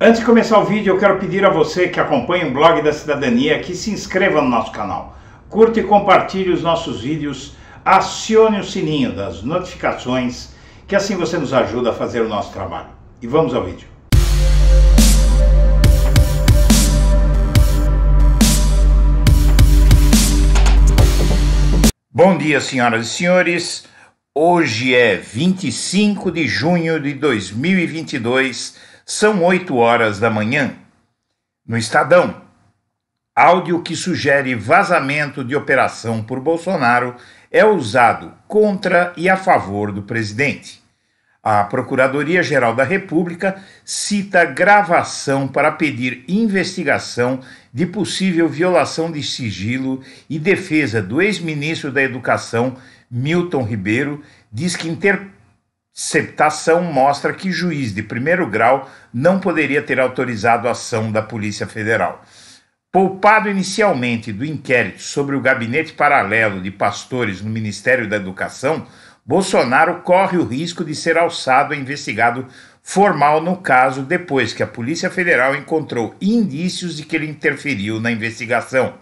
Antes de começar o vídeo, eu quero pedir a você que acompanha o blog da cidadania que se inscreva no nosso canal, curta e compartilhe os nossos vídeos, acione o sininho das notificações, que assim você nos ajuda a fazer o nosso trabalho. E vamos ao vídeo. Bom dia, senhoras e senhores. Hoje é 25 de junho de 2022 são 8 horas da manhã. No Estadão, áudio que sugere vazamento de operação por Bolsonaro é usado contra e a favor do presidente. A Procuradoria-Geral da República cita gravação para pedir investigação de possível violação de sigilo e defesa do ex-ministro da Educação, Milton Ribeiro, diz que interpreta septação mostra que juiz de primeiro grau não poderia ter autorizado a ação da Polícia Federal. Poupado inicialmente do inquérito sobre o gabinete paralelo de pastores no Ministério da Educação, Bolsonaro corre o risco de ser alçado a investigado formal no caso depois que a Polícia Federal encontrou indícios de que ele interferiu na investigação.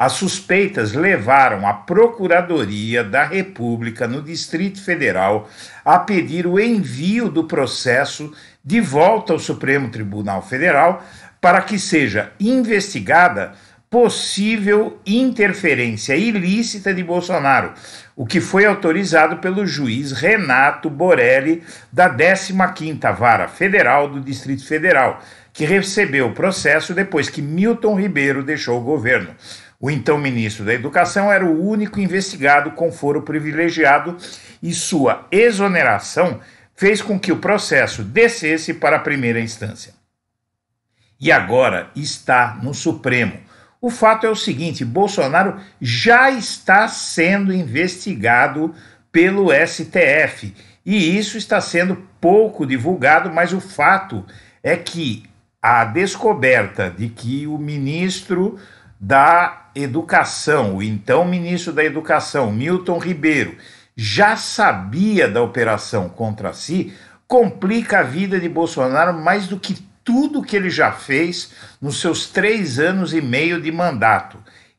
As suspeitas levaram a Procuradoria da República no Distrito Federal a pedir o envio do processo de volta ao Supremo Tribunal Federal para que seja investigada possível interferência ilícita de Bolsonaro, o que foi autorizado pelo juiz Renato Borelli da 15ª Vara Federal do Distrito Federal, que recebeu o processo depois que Milton Ribeiro deixou o governo. O então ministro da Educação era o único investigado com foro privilegiado e sua exoneração fez com que o processo descesse para a primeira instância. E agora está no Supremo. O fato é o seguinte: Bolsonaro já está sendo investigado pelo STF e isso está sendo pouco divulgado, mas o fato é que a descoberta de que o ministro da Educação, o então ministro da Educação, Milton Ribeiro, já sabia da operação contra si, complica a vida de Bolsonaro mais do que tudo que ele já fez nos seus três anos e meio de mandato.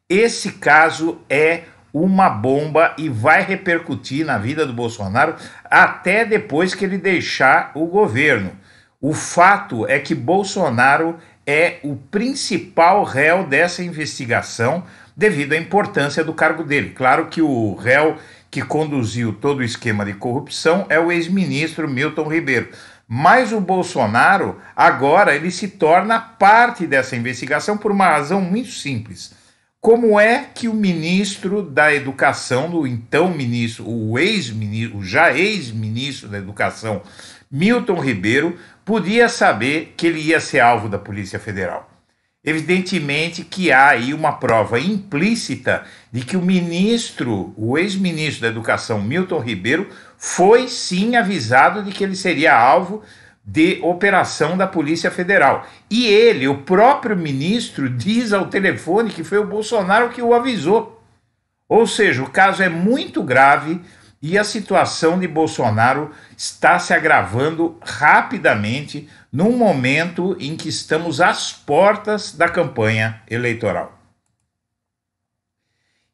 Esse caso é uma bomba e vai repercutir na vida do Bolsonaro até depois que ele deixar o governo. O fato é que Bolsonaro é o principal réu dessa investigação devido à importância do cargo dele. Claro que o réu que conduziu todo o esquema de corrupção é o ex-ministro Milton Ribeiro. Mas o Bolsonaro, agora, ele se torna parte dessa investigação por uma razão muito simples. Como é que o ministro da Educação, o então ministro, o ex-ministro, já ex-ministro da Educação, Milton Ribeiro podia saber que ele ia ser alvo da Polícia Federal. Evidentemente que há aí uma prova implícita de que o ministro, o ex-ministro da Educação Milton Ribeiro, foi sim avisado de que ele seria alvo de operação da Polícia Federal. E ele, o próprio ministro, diz ao telefone que foi o Bolsonaro que o avisou. Ou seja, o caso é muito grave, e a situação de Bolsonaro está se agravando rapidamente num momento em que estamos às portas da campanha eleitoral.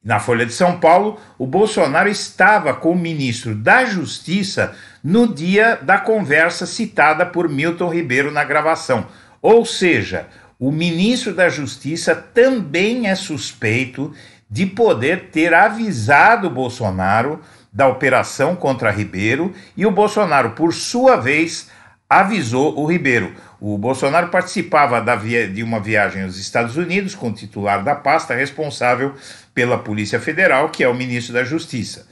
Na Folha de São Paulo, o Bolsonaro estava com o ministro da Justiça no dia da conversa citada por Milton Ribeiro na gravação. Ou seja, o ministro da Justiça também é suspeito de poder ter avisado Bolsonaro da operação contra Ribeiro e o Bolsonaro, por sua vez, avisou o Ribeiro. O Bolsonaro participava de uma viagem aos Estados Unidos com o titular da pasta responsável pela Polícia Federal, que é o ministro da Justiça.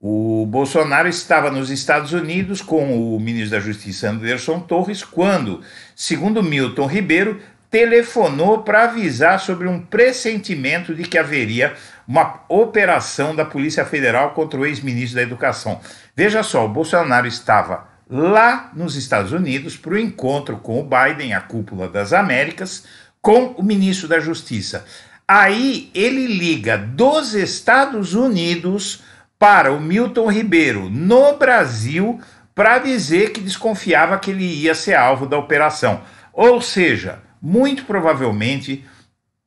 O Bolsonaro estava nos Estados Unidos com o ministro da Justiça Anderson Torres quando, segundo Milton Ribeiro, telefonou para avisar sobre um pressentimento de que haveria uma operação da Polícia Federal contra o ex-ministro da Educação. Veja só, o Bolsonaro estava lá nos Estados Unidos para o encontro com o Biden, a cúpula das Américas, com o ministro da Justiça. Aí ele liga dos Estados Unidos para o Milton Ribeiro, no Brasil, para dizer que desconfiava que ele ia ser alvo da operação. Ou seja, muito provavelmente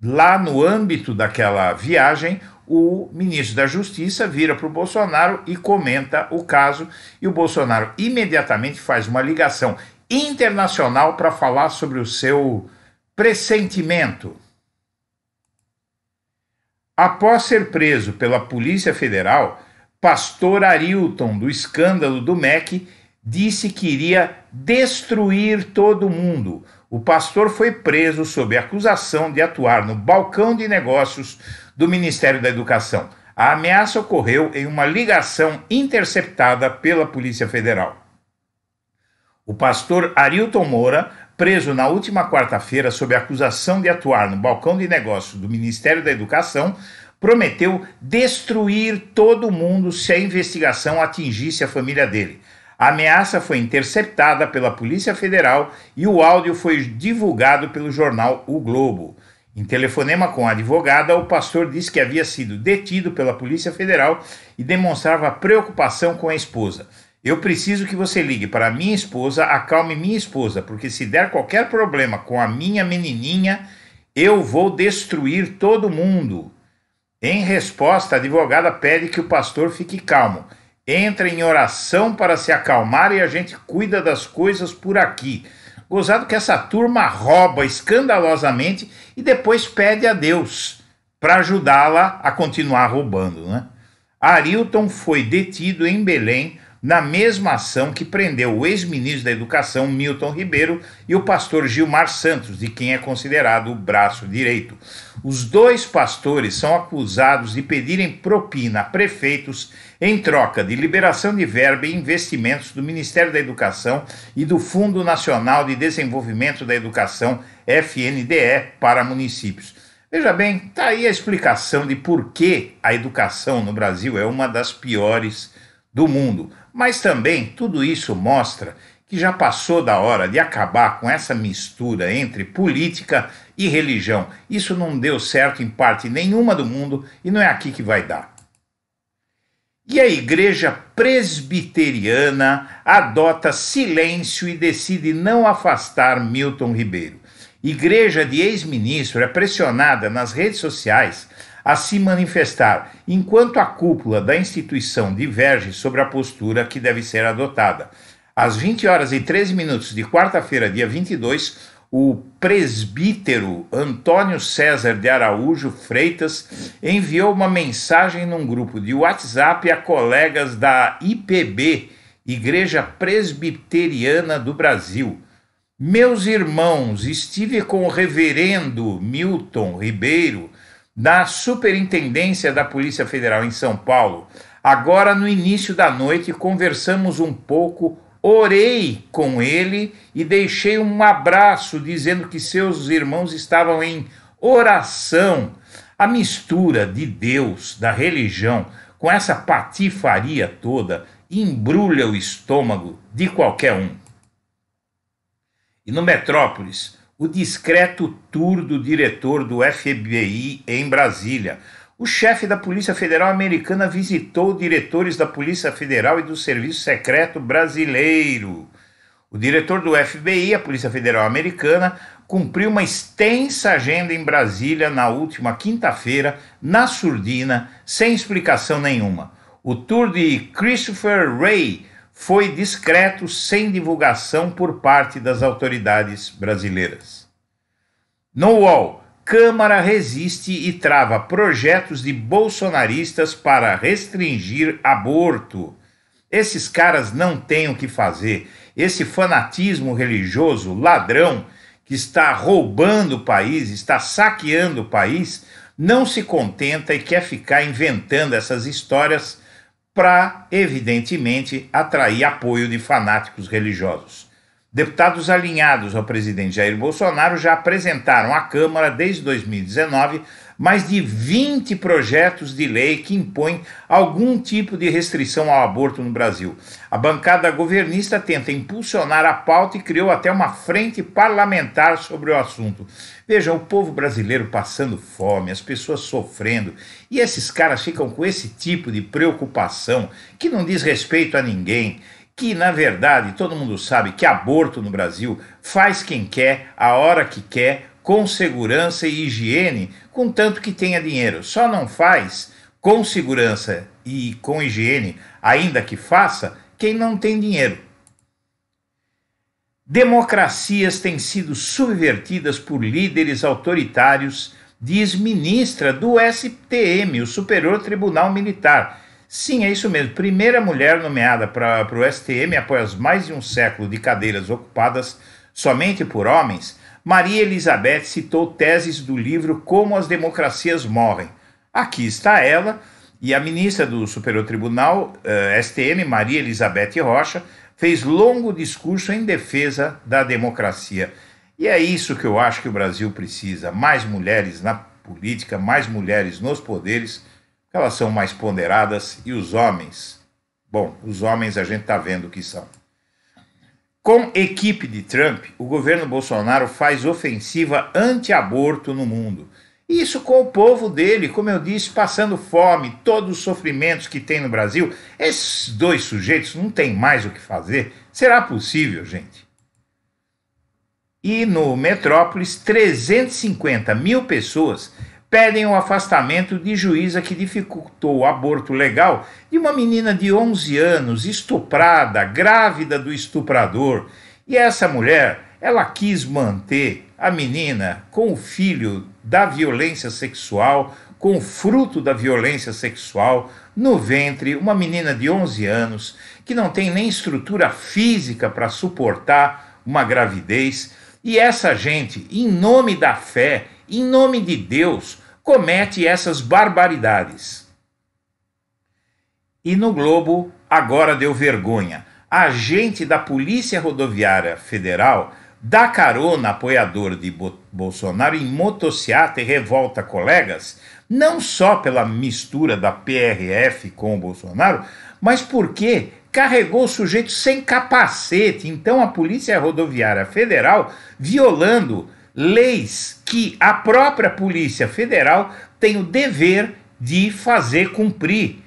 lá no âmbito daquela viagem, o ministro da Justiça vira para o Bolsonaro e comenta o caso, e o Bolsonaro imediatamente faz uma ligação internacional para falar sobre o seu pressentimento. Após ser preso pela Polícia Federal, pastor Arilton, do escândalo do MEC, disse que iria destruir todo mundo o pastor foi preso sob acusação de atuar no balcão de negócios do Ministério da Educação. A ameaça ocorreu em uma ligação interceptada pela Polícia Federal. O pastor Arilton Moura, preso na última quarta-feira sob acusação de atuar no balcão de negócios do Ministério da Educação, prometeu destruir todo mundo se a investigação atingisse a família dele. A ameaça foi interceptada pela Polícia Federal e o áudio foi divulgado pelo jornal O Globo. Em telefonema com a advogada, o pastor disse que havia sido detido pela Polícia Federal e demonstrava preocupação com a esposa. Eu preciso que você ligue para minha esposa, acalme minha esposa, porque se der qualquer problema com a minha menininha, eu vou destruir todo mundo. Em resposta, a advogada pede que o pastor fique calmo entra em oração para se acalmar e a gente cuida das coisas por aqui. Gozado que essa turma rouba escandalosamente e depois pede a Deus para ajudá-la a continuar roubando, né? Arilton foi detido em Belém na mesma ação que prendeu o ex-ministro da Educação Milton Ribeiro e o pastor Gilmar Santos, de quem é considerado o braço direito. Os dois pastores são acusados de pedirem propina a prefeitos em troca de liberação de verba e investimentos do Ministério da Educação e do Fundo Nacional de Desenvolvimento da Educação, FNDE, para municípios. Veja bem, está aí a explicação de por que a educação no Brasil é uma das piores do mundo. Mas também tudo isso mostra que já passou da hora de acabar com essa mistura entre política e religião. Isso não deu certo em parte nenhuma do mundo e não é aqui que vai dar. E a igreja presbiteriana adota silêncio e decide não afastar Milton Ribeiro. Igreja de ex-ministro é pressionada nas redes sociais a se manifestar, enquanto a cúpula da instituição diverge sobre a postura que deve ser adotada. Às 20 horas e 13 minutos de quarta-feira, dia 22, o presbítero Antônio César de Araújo Freitas enviou uma mensagem num grupo de WhatsApp a colegas da IPB, Igreja Presbiteriana do Brasil. Meus irmãos, estive com o reverendo Milton Ribeiro da Superintendência da Polícia Federal em São Paulo. Agora, no início da noite, conversamos um pouco, orei com ele e deixei um abraço dizendo que seus irmãos estavam em oração. A mistura de Deus, da religião, com essa patifaria toda, embrulha o estômago de qualquer um. E no Metrópolis, o discreto tour do diretor do FBI em Brasília. O chefe da Polícia Federal Americana visitou diretores da Polícia Federal e do Serviço Secreto Brasileiro. O diretor do FBI, a Polícia Federal Americana, cumpriu uma extensa agenda em Brasília na última quinta-feira, na surdina, sem explicação nenhuma. O tour de Christopher Wray, foi discreto, sem divulgação por parte das autoridades brasileiras. No UOL, Câmara resiste e trava projetos de bolsonaristas para restringir aborto. Esses caras não têm o que fazer. Esse fanatismo religioso ladrão que está roubando o país, está saqueando o país, não se contenta e quer ficar inventando essas histórias para, evidentemente, atrair apoio de fanáticos religiosos. Deputados alinhados ao presidente Jair Bolsonaro já apresentaram à Câmara, desde 2019, mais de 20 projetos de lei que impõem algum tipo de restrição ao aborto no Brasil. A bancada governista tenta impulsionar a pauta e criou até uma frente parlamentar sobre o assunto. Vejam, o povo brasileiro passando fome, as pessoas sofrendo, e esses caras ficam com esse tipo de preocupação que não diz respeito a ninguém que na verdade todo mundo sabe que aborto no Brasil faz quem quer, a hora que quer, com segurança e higiene, contanto que tenha dinheiro. Só não faz com segurança e com higiene, ainda que faça, quem não tem dinheiro. Democracias têm sido subvertidas por líderes autoritários, diz ministra do STM, o Superior Tribunal Militar. Sim, é isso mesmo. Primeira mulher nomeada para o STM após mais de um século de cadeiras ocupadas somente por homens, Maria Elizabeth citou teses do livro Como as Democracias Morrem. Aqui está ela e a ministra do Superior Tribunal, eh, STM, Maria Elizabeth Rocha, fez longo discurso em defesa da democracia. E é isso que eu acho que o Brasil precisa: mais mulheres na política, mais mulheres nos poderes, elas são mais ponderadas e os homens. Bom, os homens a gente está vendo que são. Com equipe de Trump, o governo Bolsonaro faz ofensiva anti-aborto no mundo. Isso com o povo dele, como eu disse, passando fome, todos os sofrimentos que tem no Brasil. Esses dois sujeitos não têm mais o que fazer. Será possível, gente? E no Metrópolis, 350 mil pessoas pedem o afastamento de juíza que dificultou o aborto legal de uma menina de 11 anos, estuprada, grávida do estuprador. E essa mulher, ela quis manter a menina com o filho da violência sexual, com o fruto da violência sexual no ventre, uma menina de 11 anos que não tem nem estrutura física para suportar uma gravidez. E essa gente, em nome da fé, em nome de Deus, comete essas barbaridades. E no Globo, agora deu vergonha. Agente da Polícia Rodoviária Federal dá carona apoiador de Bolsonaro em motociata e revolta colegas, não só pela mistura da PRF com o Bolsonaro, mas porque carregou o sujeito sem capacete. Então a Polícia Rodoviária Federal, violando leis que a própria Polícia Federal tem o dever de fazer cumprir.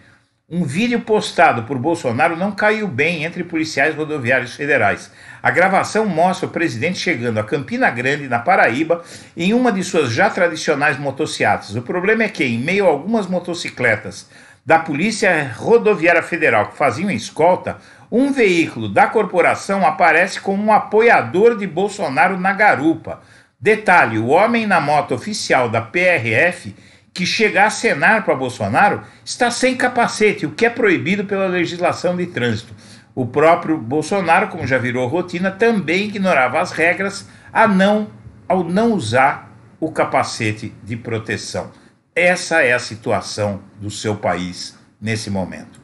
Um vídeo postado por Bolsonaro não caiu bem entre policiais rodoviários federais. A gravação mostra o presidente chegando a Campina Grande, na Paraíba, em uma de suas já tradicionais motocicletas. O problema é que, em meio a algumas motocicletas da Polícia Rodoviária Federal que faziam escolta, um veículo da corporação aparece como um apoiador de Bolsonaro na garupa. Detalhe: o homem na moto oficial da PRF que chegar a cenar para Bolsonaro está sem capacete, o que é proibido pela legislação de trânsito. O próprio Bolsonaro, como já virou rotina, também ignorava as regras não, ao não usar o capacete de proteção. Essa é a situação do seu país nesse momento.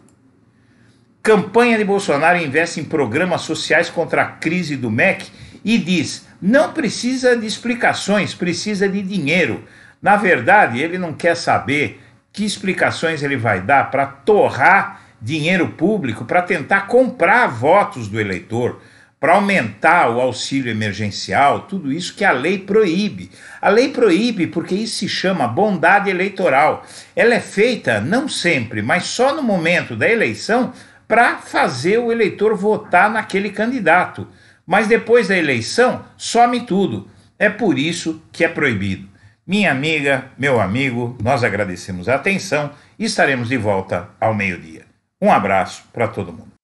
Campanha de Bolsonaro investe em programas sociais contra a crise do MEC e diz não precisa de explicações, precisa de dinheiro. Na verdade, ele não quer saber que explicações ele vai dar para torrar dinheiro público, para tentar comprar votos do eleitor, para aumentar o auxílio emergencial, tudo isso que a lei proíbe. A lei proíbe porque isso se chama bondade eleitoral. Ela é feita não sempre, mas só no momento da eleição para fazer o eleitor votar naquele candidato. Mas depois da eleição, some tudo. É por isso que é proibido. Minha amiga, meu amigo, nós agradecemos a atenção e estaremos de volta ao meio-dia. Um abraço para todo mundo.